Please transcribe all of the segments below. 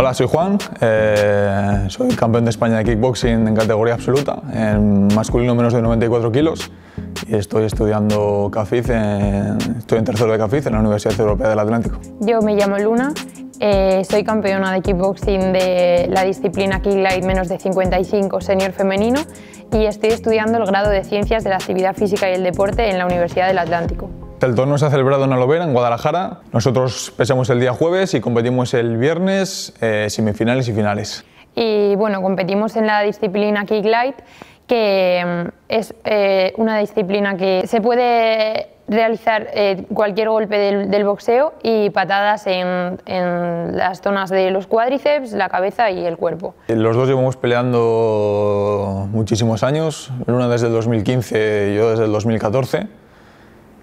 Hola, soy Juan, eh, soy campeón de España de kickboxing en categoría absoluta, en masculino menos de 94 kilos y estoy estudiando CAFIZ, estoy en tercero de CAFIZ en la Universidad Europea del Atlántico. Yo me llamo Luna, eh, soy campeona de kickboxing de la disciplina kicklight menos de 55 senior femenino y estoy estudiando el grado de Ciencias de la Actividad Física y el Deporte en la Universidad del Atlántico. El torno se ha celebrado en Alovera, en Guadalajara. Nosotros pesamos el día jueves y competimos el viernes, eh, semifinales y finales. Y bueno, competimos en la disciplina Light, que mm, es eh, una disciplina que se puede realizar eh, cualquier golpe del, boxeo y patadas en, las zonas de los cuádriceps, la cabeza y el cuerpo. Los dos llevamos peleando muchísimos años, Luna desde el 2015, y yo desde el 2014.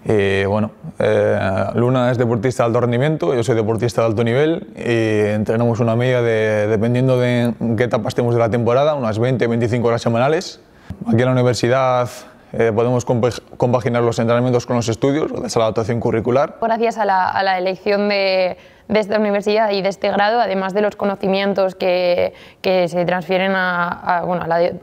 Y bueno, eh, Luna es deportista de alto rendimiento, yo soy deportista de alto nivel y entrenamos una media de, dependiendo de qué etapa estemos de la temporada, unas 20-25 horas semanales. Aquí en la universidad eh, podemos compaginar los entrenamientos con los estudios, gracias a la adaptación curricular. Gracias a la, elección de, esta universidad y de este grado, además de los conocimientos que, se transfieren a,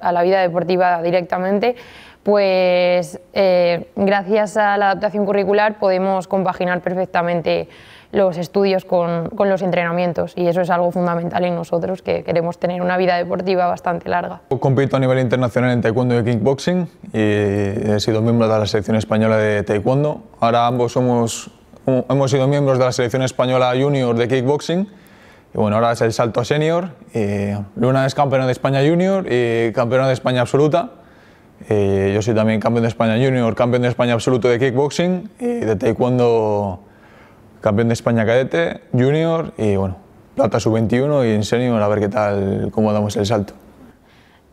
la, vida deportiva directamente, pues eh, gracias a la adaptación curricular podemos compaginar perfectamente los estudios con, con, los entrenamientos y eso es algo fundamental en nosotros que queremos tener una vida deportiva bastante larga. Compito a nivel internacional en taekwondo y kickboxing y he sido miembro de la selección española de taekwondo. Ahora ambos somos, hemos sido miembros de la selección española junior de kickboxing y bueno, ahora es el salto a senior. Luna es campeona de España junior y campeona de España absoluta. yo soy también campeón de España junior, campeón de España absoluto de kickboxing y de taekwondo campeón de España cadete, junior y bueno, plata sub-21 y en senior a ver qué tal, cómo damos el salto.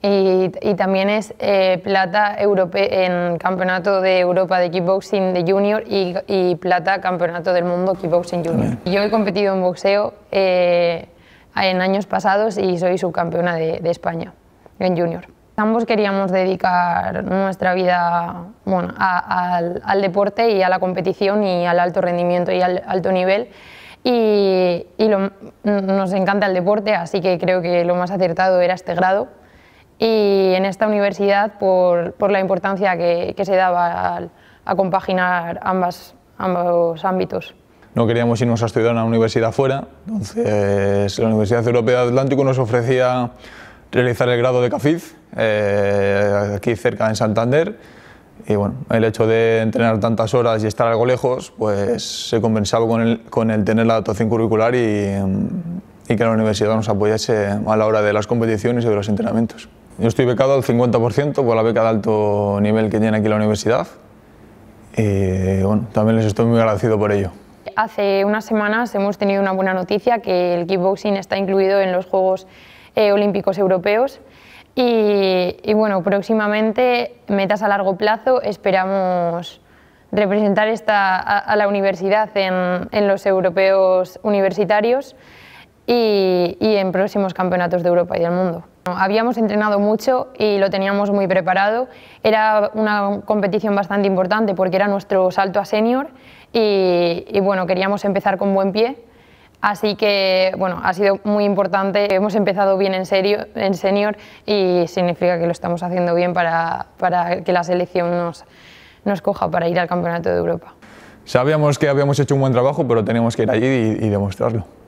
Y, también es eh, plata Europe en campeonato de Europa de kickboxing de junior y, plata campeonato del mundo kickboxing junior. Yo he competido en boxeo eh, en años pasados y soy subcampeona de España en junior ambos queríamos dedicar nuestra vida al, deporte y a la competición y al alto rendimiento y al alto nivel. Y, nos encanta el deporte, así que creo que lo más acertado era este grado. Y en esta universidad, por, la importancia que, se daba a, compaginar ambas, ambos ámbitos no queríamos irnos a estudiar a una universidad fuera, entonces la Universidad Europea de Atlántico nos ofrecía realizar el grado de CAFIZ, eh, aquí cerca en Santander. Y bueno, el hecho de entrenar tantas horas y estar algo lejos, pues se compensaba con el, con el tener la adaptación curricular y, que la universidad nos apoyase a la hora de las competiciones y de los entrenamientos. Yo estoy becado al 50% por la beca de alto nivel que tiene aquí la universidad y bueno, también les estoy muy agradecido por ello. Hace unas semanas hemos tenido una buena noticia que el kickboxing está incluido en los Juegos eh, olímpicos europeos. Y, bueno, próximamente, metas a largo plazo, esperamos representar esta, a, la universidad en, los europeos universitarios y, en próximos campeonatos de Europa y del mundo. Habíamos entrenado mucho y lo teníamos muy preparado. Era una competición bastante importante porque era nuestro salto a senior y, y bueno, queríamos empezar con buen pie Así que, bueno, ha sido muy importante. Hemos empezado bien en, serio, en senior y significa que lo estamos haciendo bien para, que la selección nos, coja para ir al Campeonato de Europa. Sabíamos que habíamos hecho un buen trabajo, pero tenemos que ir allí y demostrarlo.